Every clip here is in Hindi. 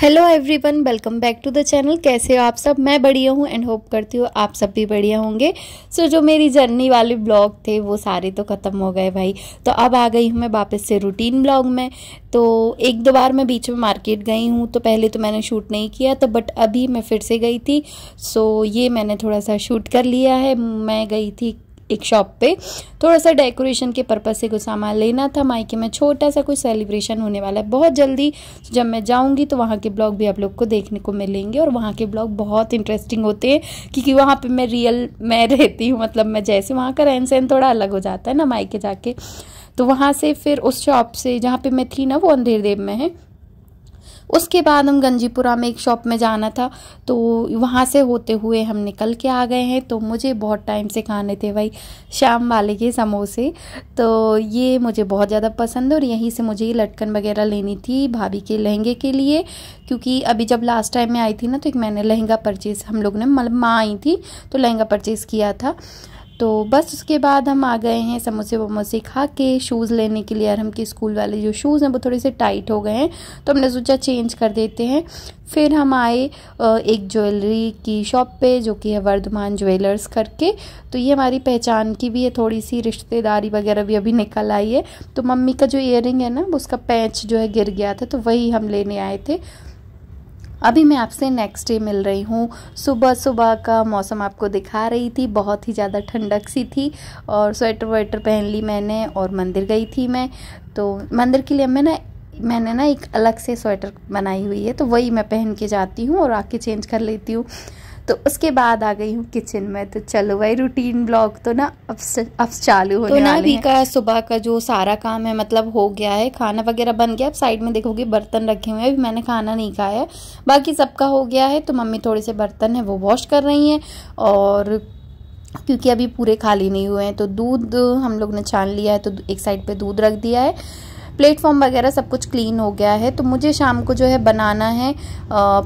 hello everyone welcome back to the channel कैसे हो आप सब मैं बढ़िया हूँ एंड होप करती हूँ आप सब भी बढ़िया होंगे सो so, जो मेरी जर्नी वाले ब्लॉग थे वो सारे तो ख़त्म हो गए भाई तो अब आ गई हूँ मैं वापस से रूटीन ब्लॉग में तो एक दो बार मैं बीच में मार्केट गई हूँ तो पहले तो मैंने शूट नहीं किया तो बट अभी मैं फिर से गई थी सो so, ये मैंने थोड़ा सा शूट कर लिया है मैं गई थी एक शॉप पे थोड़ा सा डेकोरेशन के पर्पज़ से कुछ सामान लेना था मायके में छोटा सा कुछ सेलिब्रेशन होने वाला है बहुत जल्दी तो जब मैं जाऊँगी तो वहाँ के ब्लॉग भी आप लोग को देखने को मिलेंगे और वहाँ के ब्लॉग बहुत इंटरेस्टिंग होते हैं क्योंकि वहाँ पर मैं रियल मैं रहती हूँ मतलब मैं जैसे वहाँ का रहन सहन थोड़ा अलग हो जाता है ना मायके जाके तो वहाँ से फिर उस शॉप से जहाँ पे मैं थी ना वो अंधेर देव में है उसके बाद हम गंजीपुरा में एक शॉप में जाना था तो वहाँ से होते हुए हम निकल के आ गए हैं तो मुझे बहुत टाइम से खाने थे भाई शाम वाले के समोसे तो ये मुझे बहुत ज़्यादा पसंद और यहीं से मुझे लटकन वगैरह लेनी थी भाभी के लहंगे के लिए क्योंकि अभी जब लास्ट टाइम में आई थी ना तो एक मैंने लहंगा परचेज़ हम लोग ने मतलब माँ आई थी तो लहंगा परचेज़ किया था तो बस उसके बाद हम आ गए हैं समोसे वमोसे खा के शूज़ लेने के लिए और हम के स्कूल वाले जो शूज़ हैं वो थोड़े से टाइट हो गए हैं तो हमने सोचा चेंज कर देते हैं फिर हम आए एक ज्वेलरी की शॉप पे जो कि है वर्धमान ज्वेलर्स करके तो ये हमारी पहचान की भी है थोड़ी सी रिश्तेदारी वगैरह भी अभी निकल आई है तो मम्मी का जो इयर है ना उसका पैच जो है गिर गया था तो वही हम लेने आए थे अभी मैं आपसे नेक्स्ट डे मिल रही हूँ सुबह सुबह का मौसम आपको दिखा रही थी बहुत ही ज़्यादा ठंडक सी थी और स्वेटर वेटर पहन ली मैंने और मंदिर गई थी मैं तो मंदिर के लिए मैं ना मैंने ना एक अलग से स्वेटर बनाई हुई है तो वही मैं पहन के जाती हूँ और आके चेंज कर लेती हूँ तो उसके बाद आ गई हूँ किचन में तो चलो भाई रूटीन ब्लॉग तो ना अब अब चालू हो तो ना अभी का सुबह का जो सारा काम है मतलब हो गया है खाना वगैरह बन गया अब साइड में देखोगे बर्तन रखे हुए हैं अभी मैंने खाना नहीं खाया है बाकी सबका हो गया है तो मम्मी थोड़े से बर्तन है वो वॉश कर रही हैं और क्योंकि अभी पूरे खाली नहीं हुए हैं तो दूध हम लोग ने छान लिया है तो एक साइड पर दूध रख दिया है प्लेटफॉर्म वगैरह सब कुछ क्लीन हो गया है तो मुझे शाम को जो है बनाना है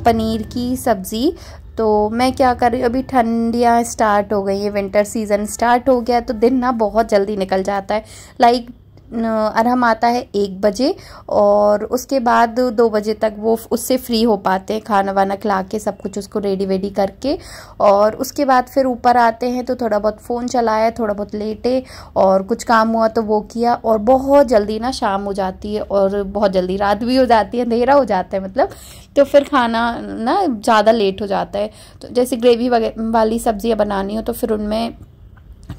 पनीर की सब्ज़ी तो मैं क्या कर रही हूँ अभी ठंडियाँ स्टार्ट हो गई है विंटर सीज़न स्टार्ट हो गया तो दिन ना बहुत जल्दी निकल जाता है लाइक अरहम आता है एक बजे और उसके बाद दो बजे तक वो उससे फ्री हो पाते हैं खाना वाना खिला के सब कुछ उसको रेडी वेडी करके और उसके बाद फिर ऊपर आते हैं तो थोड़ा बहुत फ़ोन चलाया थोड़ा बहुत लेटे और कुछ काम हुआ तो वो किया और बहुत जल्दी ना शाम हो जाती है और बहुत जल्दी रात भी हो जाती है अंधेरा हो जाता है मतलब तो फिर खाना ना ज़्यादा लेट हो जाता है तो जैसे ग्रेवी वाली सब्ज़ियाँ बनानी हो तो फिर उनमें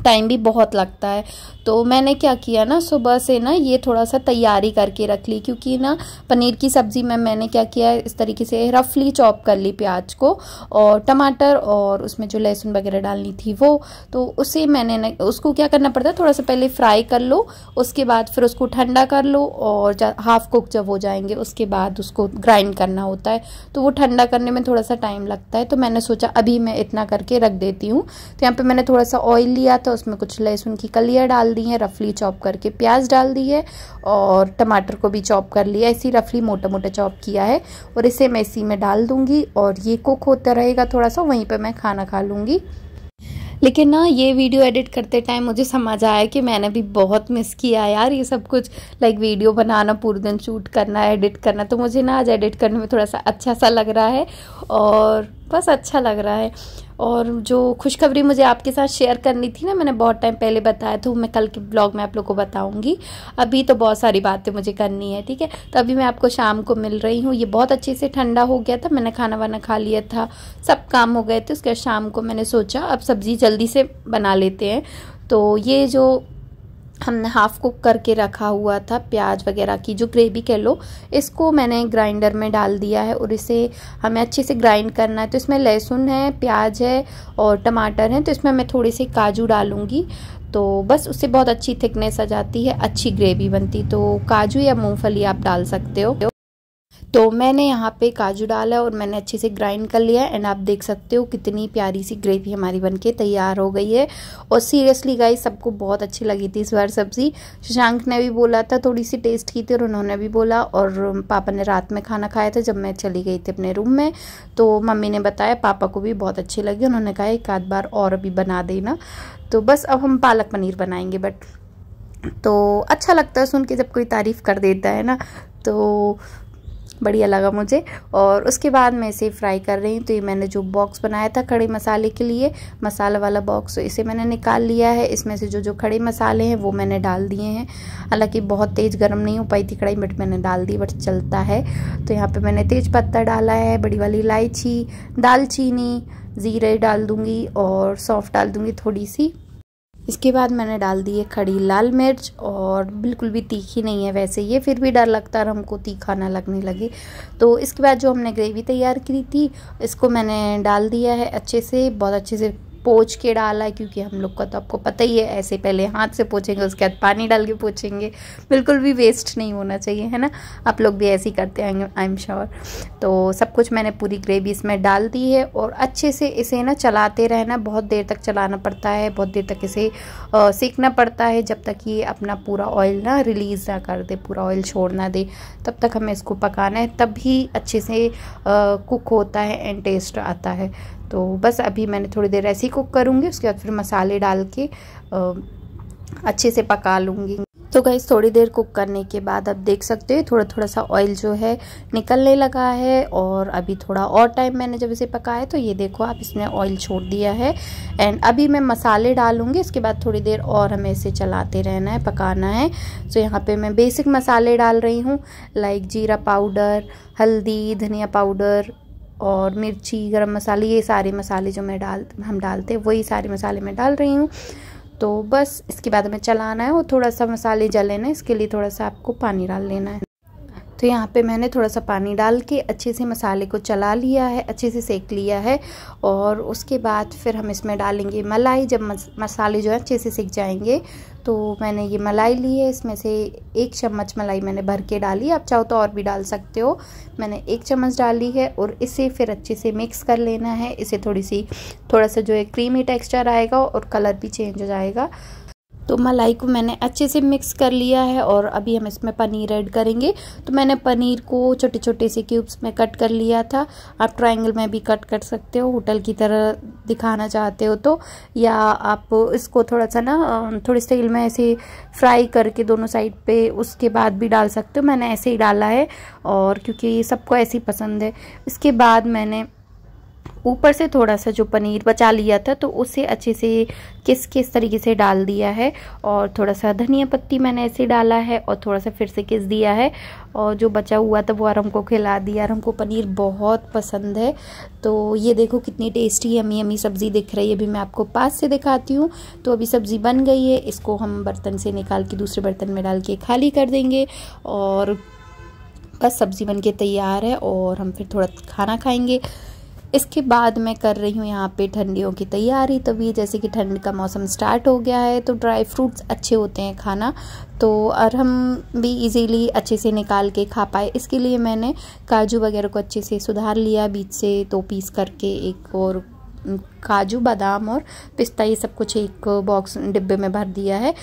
टाइम भी बहुत लगता है तो मैंने क्या किया ना सुबह से ना ये थोड़ा सा तैयारी करके रख ली क्योंकि ना पनीर की सब्ज़ी में मैंने क्या किया इस तरीके से रफली चॉप कर ली प्याज को और टमाटर और उसमें जो लहसुन वगैरह डालनी थी वो तो उसे मैंने न, उसको क्या करना पड़ता है थोड़ा सा पहले फ्राई कर लो उसके बाद फिर उसको ठंडा कर लो और हाफ़ कुक जब हो जाएंगे उसके बाद उसको ग्राइंड करना होता है तो वो ठंडा करने में थोड़ा सा टाइम लगता है तो मैंने सोचा अभी मैं इतना करके रख देती हूँ तो यहाँ पर मैंने थोड़ा सा ऑयल लिया था उसमें कुछ लहसुन की कलियाँ डाल दी हैं रफली चॉप करके प्याज डाल दी है और टमाटर को भी चॉप कर लिया ऐसी रफली मोटा मोटा चॉप किया है और इसे मैं इसी में डाल दूंगी और ये कुक होता रहेगा थोड़ा सा वहीं पर मैं खाना खा लूँगी लेकिन ना ये वीडियो एडिट करते टाइम मुझे समझ आया कि मैंने भी बहुत मिस किया यार ये सब कुछ लाइक वीडियो बनाना पूरे दिन शूट करना एडिट करना तो मुझे ना आज एडिट करने में थोड़ा सा अच्छा सा लग रहा है और बस अच्छा लग रहा है और जो खुशखबरी मुझे आपके साथ शेयर करनी थी ना मैंने बहुत टाइम पहले बताया था मैं कल के ब्लॉग में आप लोग को बताऊंगी अभी तो बहुत सारी बातें मुझे करनी है ठीक है तो अभी मैं आपको शाम को मिल रही हूँ ये बहुत अच्छे से ठंडा हो गया था मैंने खाना वाना खा लिया था सब काम हो गए थे उसके बाद शाम को मैंने सोचा अब सब्ज़ी जल्दी से बना लेते हैं तो ये जो हमने हाफ़ कुक करके रखा हुआ था प्याज वगैरह की जो ग्रेवी कह लो इसको मैंने ग्राइंडर में डाल दिया है और इसे हमें अच्छे से ग्राइंड करना है तो इसमें लहसुन है प्याज है और टमाटर है तो इसमें मैं थोड़ी सी काजू डालूँगी तो बस उससे बहुत अच्छी थिकनेस आ जाती है अच्छी ग्रेवी बनती तो काजू या मूंगफली आप डाल सकते हो तो मैंने यहाँ पे काजू डाला और मैंने अच्छे से ग्राइंड कर लिया एंड आप देख सकते हो कितनी प्यारी सी ग्रेवी हमारी बनके तैयार हो गई है और सीरियसली गाइस सबको बहुत अच्छी लगी थी इस बार सब्ज़ी शशांक ने भी बोला था थोड़ी सी टेस्ट की थी और उन्होंने भी बोला और पापा ने रात में खाना खाया था जब मैं चली गई थी अपने रूम में तो मम्मी ने बताया पापा को भी बहुत अच्छी लगी उन्होंने कहा एक आध बार और भी बना देना तो बस अब हम पालक पनीर बनाएंगे बट तो अच्छा लगता है सुन के जब कोई तारीफ़ कर देता है ना तो बढ़िया लगा मुझे और उसके बाद मैं इसे फ्राई कर रही हूँ तो ये मैंने जो बॉक्स बनाया था खड़े मसाले के लिए मसाला वाला बॉक्स तो इसे मैंने निकाल लिया है इसमें से जो जो खड़े मसाले हैं वो मैंने डाल दिए हैं हालांकि बहुत तेज़ गर्म नहीं हो पाई थी कढ़ाई बट मैंने डाल दी बट चलता है तो यहाँ पर मैंने तेज पत्ता डाला है बड़ी वाली इलायची दालचीनी ज़ीरे डाल दूँगी और सौफ़ डाल दूँगी थोड़ी सी इसके बाद मैंने डाल दी है खड़ी लाल मिर्च और बिल्कुल भी तीखी नहीं है वैसे ये फिर भी डर लगता और हमको तीखा ना लगने लगे तो इसके बाद जो हमने ग्रेवी तैयार की थी इसको मैंने डाल दिया है अच्छे से बहुत अच्छे से पोच के डाला क्योंकि हम लोग का तो आपको पता ही है ऐसे पहले हाथ से पोछेंगे उसके बाद पानी डाल के पोछेंगे बिल्कुल भी वेस्ट नहीं होना चाहिए है ना आप लोग भी ऐसे ही करते आएंगे आई एम श्योर तो सब कुछ मैंने पूरी ग्रेवी इसमें डाल दी है और अच्छे से इसे ना चलाते रहना बहुत देर तक चलाना पड़ता है बहुत देर तक इसे सीखना पड़ता है जब तक ये अपना पूरा ऑयल ना रिलीज़ ना कर दे पूरा ऑयल छोड़ ना दे तब तक हमें इसको पकाना है तब ही अच्छे से कुक होता है एंड टेस्ट आता है तो बस अभी मैंने थोड़ी देर ऐसे ही कुक करूँगी उसके बाद फिर मसाले डाल के अच्छे से पका लूँगी तो गैस थोड़ी देर कुक करने के बाद आप देख सकते हो थोड़ा थोड़ा सा ऑयल जो है निकलने लगा है और अभी थोड़ा और टाइम मैंने जब इसे पकाया तो ये देखो आप इसमें ऑयल छोड़ दिया है एंड अभी मैं मसाले डालूँगी इसके बाद थोड़ी देर और हमें इसे चलाते रहना है पकाना है तो यहाँ पे मैं बेसिक मसाले डाल रही हूँ लाइक जीरा पाउडर हल्दी धनिया पाउडर और मिर्ची गरम मसाले ये सारे मसाले जो मैं डाल हम डालते हैं वही सारे मसाले मैं डाल रही हूँ तो बस इसके बाद हमें चलाना है और थोड़ा सा मसाले जलेना है इसके लिए थोड़ा सा आपको पानी डाल लेना है तो यहाँ पे मैंने थोड़ा सा पानी डाल के अच्छे से मसाले को चला लिया है अच्छे से सेक लिया है और उसके बाद फिर हम इसमें डालेंगे मलाई जब मसाले जो है अच्छे से सेक जाएंगे तो मैंने ये मलाई ली है इसमें से एक चम्मच मलाई मैंने भर के डाली आप चाहो तो और भी डाल सकते हो मैंने एक चम्मच डाली है और इसे फिर अच्छे से मिक्स कर लेना है इसे थोड़ी सी थोड़ा सा जो है क्रीमी टेक्स्चर आएगा और कलर भी चेंज हो जाएगा तो मलाई को मैंने अच्छे से मिक्स कर लिया है और अभी हम इसमें पनीर ऐड करेंगे तो मैंने पनीर को छोटे छोटे से क्यूब्स में कट कर लिया था आप ट्रायंगल में भी कट कर सकते हो होटल की तरह दिखाना चाहते हो तो या आप इसको थोड़ा सा ना थोड़े तेल में ऐसे फ्राई करके दोनों साइड पर उसके बाद भी डाल सकते हो मैंने ऐसे ही डाला है और क्योंकि सबको ऐसे ही पसंद है इसके बाद मैंने ऊपर से थोड़ा सा जो पनीर बचा लिया था तो उसे अच्छे से किस किस तरीके से डाल दिया है और थोड़ा सा धनिया पत्ती मैंने ऐसे डाला है और थोड़ा सा फिर से किस दिया है और जो बचा हुआ था वो आरम को खिला दिया आरम को पनीर बहुत पसंद है तो ये देखो कितनी टेस्टी अमी अमी सब्ज़ी दिख रही है अभी मैं आपको पास से दिखाती हूँ तो अभी सब्ज़ी बन गई है इसको हम बर्तन से निकाल के दूसरे बर्तन में डाल के खाली कर देंगे और बस सब्ज़ी बन के तैयार है और हम फिर थोड़ा खाना खाएंगे इसके बाद मैं कर रही हूँ यहाँ पे ठंडियों की तैयारी तभी जैसे कि ठंड का मौसम स्टार्ट हो गया है तो ड्राई फ्रूट्स अच्छे होते हैं खाना तो और हम भी इजीली अच्छे से निकाल के खा पाए इसके लिए मैंने काजू वगैरह को अच्छे से सुधार लिया बीच से दो पीस करके एक और काजू बादाम और पिस्ता ये सब कुछ एक बॉक्स डिब्बे में भर दिया है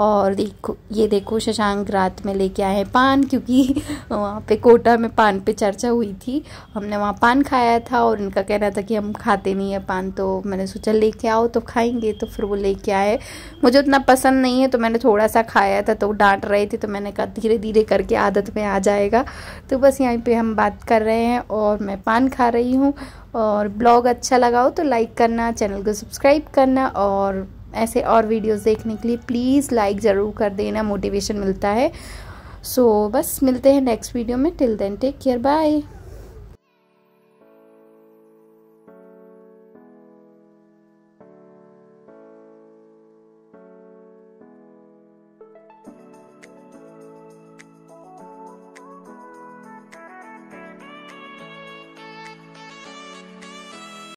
और देखो ये देखो शशांक रात में लेके आए हैं पान क्योंकि वहाँ पे कोटा में पान पे चर्चा हुई थी हमने वहाँ पान खाया था और उनका कहना था कि हम खाते नहीं है पान तो मैंने सोचा लेके आओ तो खाएंगे तो फिर वो लेके आए मुझे उतना पसंद नहीं है तो मैंने थोड़ा सा खाया था तो डांट रहे थे तो मैंने कहा धीरे धीरे करके आदत में आ जाएगा तो बस यहीं पर हम बात कर रहे हैं और मैं पान खा रही हूँ और ब्लॉग अच्छा लगा हो तो लाइक करना चैनल को सब्सक्राइब करना और ऐसे और वीडियोस देखने के लिए प्लीज़ लाइक ज़रूर कर देना मोटिवेशन मिलता है सो so, बस मिलते हैं नेक्स्ट वीडियो में till then take care bye